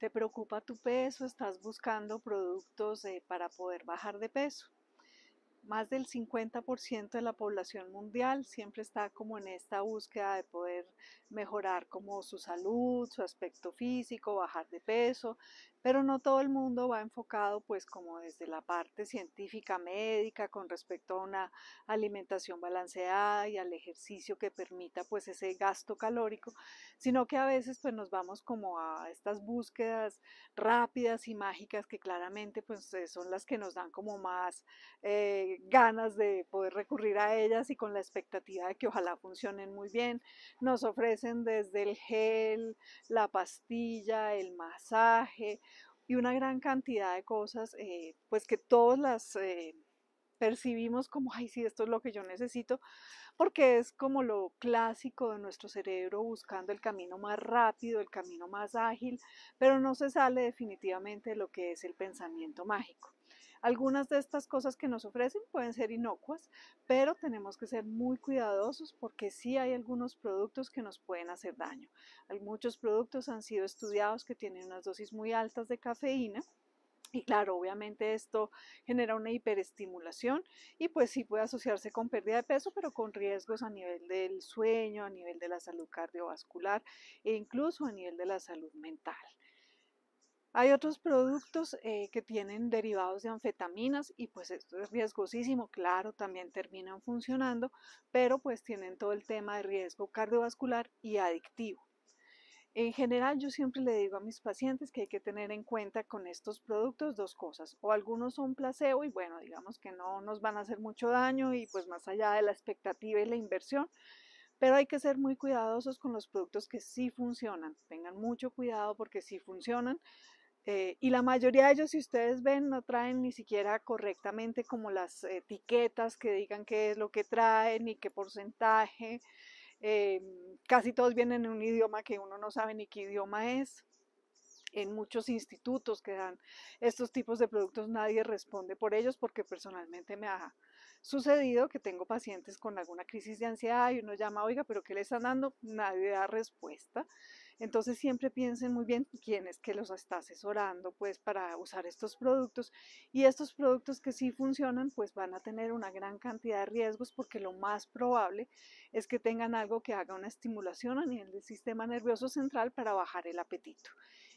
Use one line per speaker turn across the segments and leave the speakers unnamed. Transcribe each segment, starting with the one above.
¿Te preocupa tu peso? ¿Estás buscando productos eh, para poder bajar de peso? más del 50% de la población mundial siempre está como en esta búsqueda de poder mejorar como su salud, su aspecto físico, bajar de peso, pero no todo el mundo va enfocado pues como desde la parte científica médica con respecto a una alimentación balanceada y al ejercicio que permita pues ese gasto calórico, sino que a veces pues nos vamos como a estas búsquedas rápidas y mágicas que claramente pues son las que nos dan como más eh, ganas de poder recurrir a ellas y con la expectativa de que ojalá funcionen muy bien. Nos ofrecen desde el gel, la pastilla, el masaje y una gran cantidad de cosas, eh, pues que todos las... Eh, percibimos como, ay, sí, esto es lo que yo necesito, porque es como lo clásico de nuestro cerebro buscando el camino más rápido, el camino más ágil, pero no se sale definitivamente de lo que es el pensamiento mágico. Algunas de estas cosas que nos ofrecen pueden ser inocuas, pero tenemos que ser muy cuidadosos porque sí hay algunos productos que nos pueden hacer daño. Hay muchos productos han sido estudiados que tienen unas dosis muy altas de cafeína y claro, obviamente esto genera una hiperestimulación y pues sí puede asociarse con pérdida de peso, pero con riesgos a nivel del sueño, a nivel de la salud cardiovascular e incluso a nivel de la salud mental. Hay otros productos eh, que tienen derivados de anfetaminas y pues esto es riesgosísimo, claro, también terminan funcionando, pero pues tienen todo el tema de riesgo cardiovascular y adictivo. En general yo siempre le digo a mis pacientes que hay que tener en cuenta con estos productos dos cosas, o algunos son placebo y bueno, digamos que no nos van a hacer mucho daño y pues más allá de la expectativa y la inversión, pero hay que ser muy cuidadosos con los productos que sí funcionan, tengan mucho cuidado porque sí funcionan, eh, y la mayoría de ellos, si ustedes ven, no traen ni siquiera correctamente como las etiquetas que digan qué es lo que traen y qué porcentaje. Eh, casi todos vienen en un idioma que uno no sabe ni qué idioma es. En muchos institutos que dan estos tipos de productos nadie responde por ellos porque personalmente me ha sucedido que tengo pacientes con alguna crisis de ansiedad y uno llama, oiga, pero ¿qué le están dando? Nadie da respuesta. Entonces siempre piensen muy bien quién es que los está asesorando pues para usar estos productos y estos productos que sí funcionan pues van a tener una gran cantidad de riesgos porque lo más probable es que tengan algo que haga una estimulación a nivel del sistema nervioso central para bajar el apetito.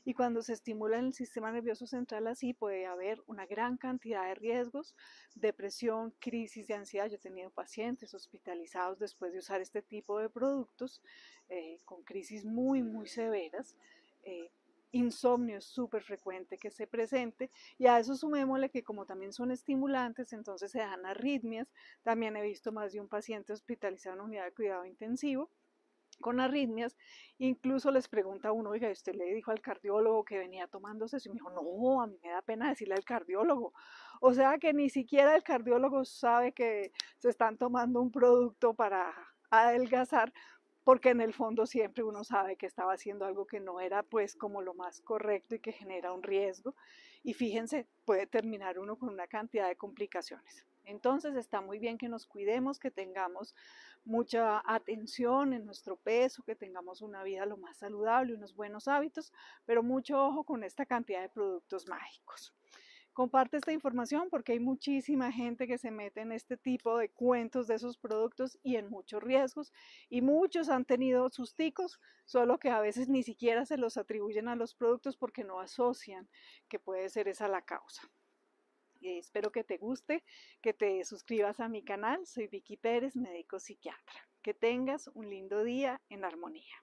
Y cuando se estimula el sistema nervioso central así puede haber una gran cantidad de riesgos, depresión, crisis de ansiedad. Yo he tenido pacientes hospitalizados después de usar este tipo de productos eh, con crisis muy, muy severas. Eh, insomnio es súper frecuente que se presente y a eso sumémosle que como también son estimulantes, entonces se dan arritmias. También he visto más de un paciente hospitalizado en unidad de cuidado intensivo con arritmias, incluso les pregunta uno, oiga, usted le dijo al cardiólogo que venía tomándose eso? Y me dijo, no, a mí me da pena decirle al cardiólogo. O sea que ni siquiera el cardiólogo sabe que se están tomando un producto para adelgazar porque en el fondo siempre uno sabe que estaba haciendo algo que no era pues como lo más correcto y que genera un riesgo. Y fíjense, puede terminar uno con una cantidad de complicaciones. Entonces está muy bien que nos cuidemos, que tengamos mucha atención en nuestro peso, que tengamos una vida lo más saludable, unos buenos hábitos, pero mucho ojo con esta cantidad de productos mágicos. Comparte esta información porque hay muchísima gente que se mete en este tipo de cuentos de esos productos y en muchos riesgos y muchos han tenido sus ticos, solo que a veces ni siquiera se los atribuyen a los productos porque no asocian que puede ser esa la causa. Eh, espero que te guste, que te suscribas a mi canal. Soy Vicky Pérez, médico psiquiatra. Que tengas un lindo día en armonía.